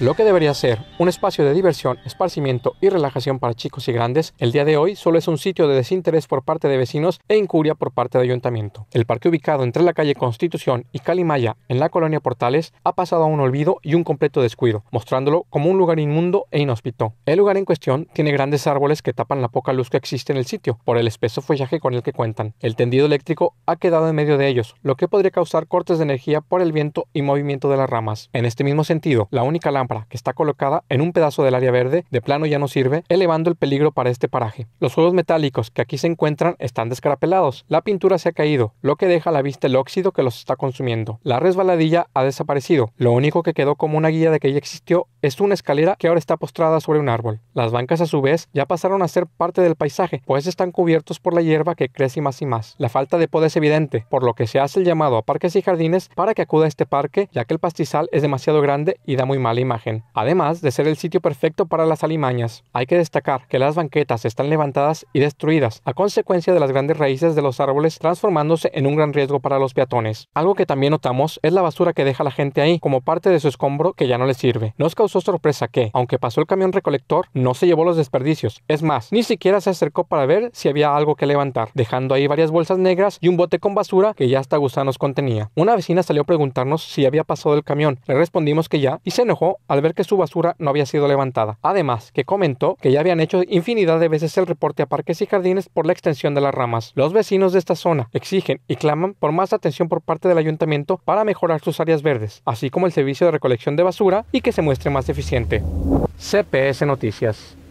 Lo que debería ser un espacio de diversión, esparcimiento y relajación para chicos y grandes, el día de hoy solo es un sitio de desinterés por parte de vecinos e incuria por parte de ayuntamiento. El parque ubicado entre la calle Constitución y Calimaya, en la colonia Portales, ha pasado a un olvido y un completo descuido, mostrándolo como un lugar inmundo e inhóspito. El lugar en cuestión tiene grandes árboles que tapan la poca luz que existe en el sitio, por el espeso follaje con el que cuentan. El tendido eléctrico ha quedado en medio de ellos, lo que podría causar cortes de energía por el viento y movimiento de las ramas. En este mismo sentido, la única lámpara que está colocada en un pedazo del área verde, de plano ya no sirve, elevando el peligro para este paraje. Los juegos metálicos que aquí se encuentran están descarapelados, la pintura se ha caído, lo que deja a la vista el óxido que los está consumiendo. La resbaladilla ha desaparecido, lo único que quedó como una guía de que ella existió es una escalera que ahora está postrada sobre un árbol. Las bancas a su vez ya pasaron a ser parte del paisaje, pues están cubiertos por la hierba que crece más y más. La falta de poda es evidente, por lo que se hace el llamado a parques y jardines para que acuda a este parque, ya que el pastizal es demasiado grande y da muy mala imagen además de ser el sitio perfecto para las alimañas. Hay que destacar que las banquetas están levantadas y destruidas a consecuencia de las grandes raíces de los árboles transformándose en un gran riesgo para los peatones. Algo que también notamos es la basura que deja la gente ahí como parte de su escombro que ya no le sirve. Nos causó sorpresa que, aunque pasó el camión recolector, no se llevó los desperdicios. Es más, ni siquiera se acercó para ver si había algo que levantar, dejando ahí varias bolsas negras y un bote con basura que ya hasta gusanos contenía. Una vecina salió a preguntarnos si había pasado el camión. Le respondimos que ya y se enojó al ver que su basura no había sido levantada. Además, que comentó que ya habían hecho infinidad de veces el reporte a parques y jardines por la extensión de las ramas. Los vecinos de esta zona exigen y claman por más atención por parte del ayuntamiento para mejorar sus áreas verdes, así como el servicio de recolección de basura y que se muestre más eficiente. CPS Noticias.